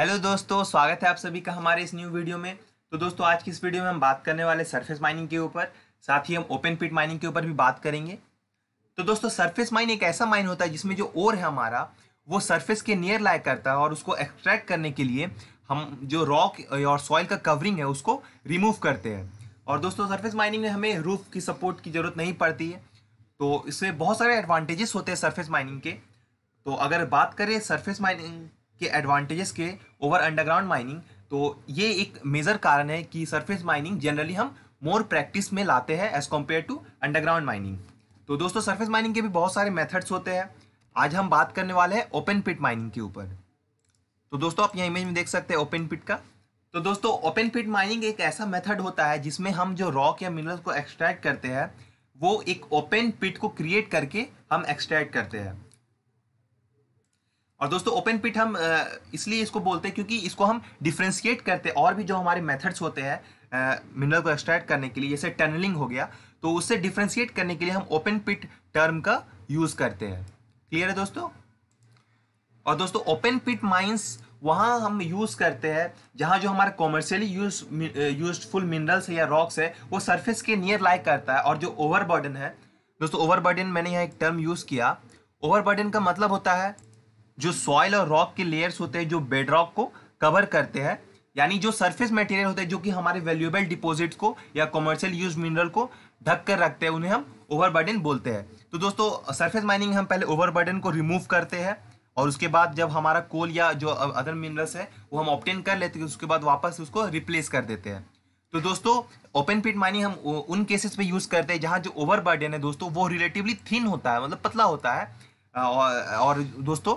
Hello दोस्तों स्वागत है आप सभी का हमारे इस न्यू वीडियो में तो दोस्तों आज की इस वीडियो में हम बात करने वाले सरफेस माइनिंग के ऊपर साथ ही हम ओपन पिट माइनिंग के ऊपर भी बात करेंगे तो दोस्तों सरफेस माइन एक ऐसा माइन होता है जिसमें जो ओर है हमारा वो सरफेस के नियर लाइक करता है और उसको एक्सट्रैक्ट करने के लिए हम जो रॉक और सॉइल का कवरिंग है उसको रिमूव करते हैं और दोस्तों सरफेस माइनिंग में हमें रूफ की सपोर्ट की ज़रूरत नहीं पड़ती है तो इससे बहुत सारे एडवांटेजेस होते हैं सरफेस माइनिंग के तो अगर बात करें सरफेस माइनिंग के एडवांटेजेस के ओवर अंडरग्राउंड माइनिंग तो ये एक मेजर कारण है कि सरफेस माइनिंग जनरली हम मोर प्रैक्टिस में लाते हैं as compare to underground mining तो दोस्तों सरफेस माइनिंग के भी बहुत सारे मेथड्स होते हैं आज हम बात करने वाले हैं ओपन पिट माइनिंग के ऊपर तो दोस्तों आप यहाँ इमेज में देख सकते हैं ओपन पिट का तो दोस्तों ओपन पिट माइनिंग एक ऐसा मेथड होता है जिसमें हम जो रॉक या मिनरल्स को एक्सट्रैक्ट करते हैं वो एक ओपन पिट को क्रिएट करके हम एक्सट्रैक्ट करते हैं और दोस्तों ओपन पिट हम इसलिए इसको बोलते हैं क्योंकि इसको हम डिफ्रेंशिएट करते हैं और भी जो हमारे मेथड्स होते हैं मिनरल को एक्सट्रैक्ट करने के लिए जैसे टनलिंग हो गया तो उससे डिफ्रेंशिएट करने के लिए हम ओपन पिट टर्म का यूज़ करते हैं क्लियर है दोस्तों और दोस्तों ओपन पिट माइंस वहाँ हम यूज़ करते हैं जहाँ जो हमारे कॉमर्शियली यूज यूजफुल मिनरल्स है या रॉक्स है वो सर्फेस के नियर लाइक करता है और जो ओवरबर्डन है दोस्तों ओवरबर्डन मैंने यहाँ एक टर्म यूज़ किया ओवरबर्डन का मतलब होता है जो सॉइल और रॉक के लेयर्स होते हैं जो बेड रॉक को कवर करते हैं यानी जो सरफेस मटेरियल होते हैं जो कि हमारे वैल्यूएबल डिपॉजिट को या कॉमर्शियल यूज मिनरल को ढक कर रखते हैं उन्हें हम ओवरबर्डन बोलते हैं तो दोस्तों सरफेस माइनिंग हम पहले ओवरबर्डन को रिमूव करते हैं और उसके बाद जब हमारा कोल या जो अदर मिनरल्स है वो हम ऑप्टेन कर लेते हैं उसके बाद वापस उसको रिप्लेस कर देते हैं तो दोस्तों ओपन पिट माइनिंग हम उन केसेस पे यूज़ करते हैं जहाँ जो ओवरबर्डन है दोस्तों वो रिलेटिवली थिन होता है मतलब पतला होता है और, और दोस्तों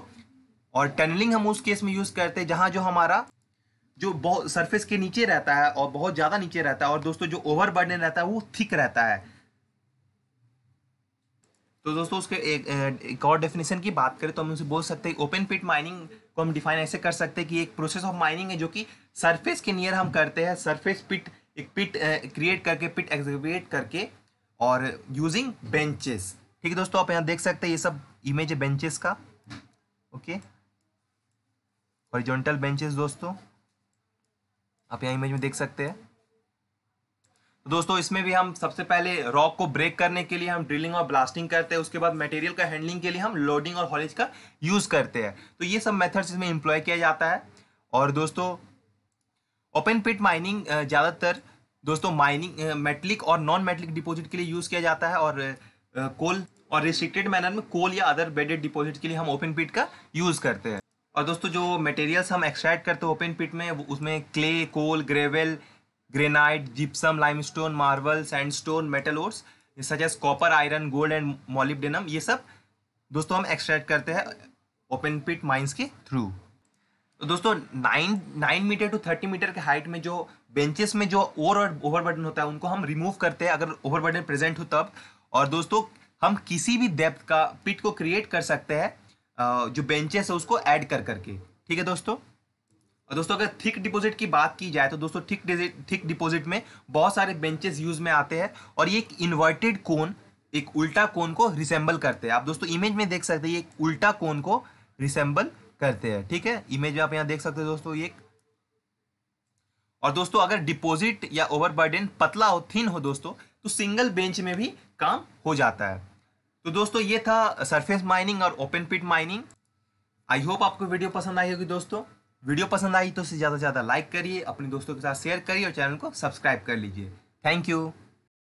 और टनलिंग हम उस केस में यूज़ करते हैं जहाँ जो हमारा जो बहुत सरफेस के नीचे रहता है और बहुत ज़्यादा नीचे रहता है और दोस्तों जो ओवर बर्डन रहता है वो थिक रहता है तो दोस्तों उसके एक, एक और डेफिनेशन की बात करें तो हम उसे बोल सकते हैं ओपन पिट माइनिंग को हम डिफाइन ऐसे कर सकते हैं कि एक प्रोसेस ऑफ माइनिंग है जो कि सरफेस के नियर हम करते हैं सरफेस पिट एक पिट क्रिएट करके पिट एक्सिवेट करके और यूजिंग बेंचेस ठीक है दोस्तों आप यहाँ देख सकते हैं ये सब इमेज है बेंचेस का ओके okay? हॉरिजॉन्टल बेंचेस दोस्तों आप यहाँ इमेज में देख सकते हैं तो दोस्तों इसमें भी हम सबसे पहले रॉक को ब्रेक करने के लिए हम ड्रिलिंग और ब्लास्टिंग करते हैं उसके बाद मटेरियल का हैंडलिंग के लिए हम लोडिंग और हॉलेज का यूज़ करते हैं तो ये सब मेथड्स इसमें इम्प्लॉय किया जाता है और दोस्तों ओपन पिट माइनिंग ज़्यादातर दोस्तों माइनिंग मेटलिक और नॉन मेटलिक डिपोजिट के लिए यूज़ किया जाता है और कोल और रिस्ट्रिक्टेड मैनर में कोल या अदर बेडेड डिपोजिट के लिए हम ओपन पिट का यूज़ करते हैं और दोस्तों जो मटेरियल्स हम एक्सट्रैक्ट करते हैं ओपन पिट में उसमें clay coal gravel granite gypsum limestone marble sandstone metal ores such as copper iron gold and molybdenum ये सब दोस्तों हम एक्सट्रैक्ट करते हैं ओपन पिट माइंस के थ्रू तो दोस्तों nine nine metre to thirty metre के हाइट में जो बेंचेस में जो ओवर ओवरबर्डन होता है उनको हम रिमूव करते हैं अगर ओवरबर्डन प्रेजेंट हो तब और दोस्तों हम किसी भी डेप्थ का पिट को क्रिएट कर सकते हैं जो बेंचेस है उसको ऐड कर करके ठीक है दोस्तों और दोस्तों अगर थिक डिपॉजिट की बात की जाए तो दोस्तों थिक थिक डिपॉजिट में बहुत सारे बेंचेस यूज में आते हैं और ये एक इन्वर्टेड कोन एक उल्टा कोन को रिसेंबल करते हैं आप दोस्तों इमेज में देख सकते हैं ये एक उल्टा कोन को रिसेंबल करते हैं ठीक है इमेज में आप यहाँ देख सकते हैं दोस्तों ये और दोस्तों अगर डिपॉजिट या ओवरबर्डन पतला हो थिन हो दोस्तों तो सिंगल बेंच में भी काम हो जाता है तो दोस्तों ये था सरफेस माइनिंग और open pit mining I hope आपको वीडियो पसंद आई होगी दोस्तों वीडियो पसंद आई तो इसे ज़्यादा से ज़्यादा लाइक करिए अपने दोस्तों के साथ शेयर करिए और चैनल को सब्सक्राइब कर लीजिए थैंक यू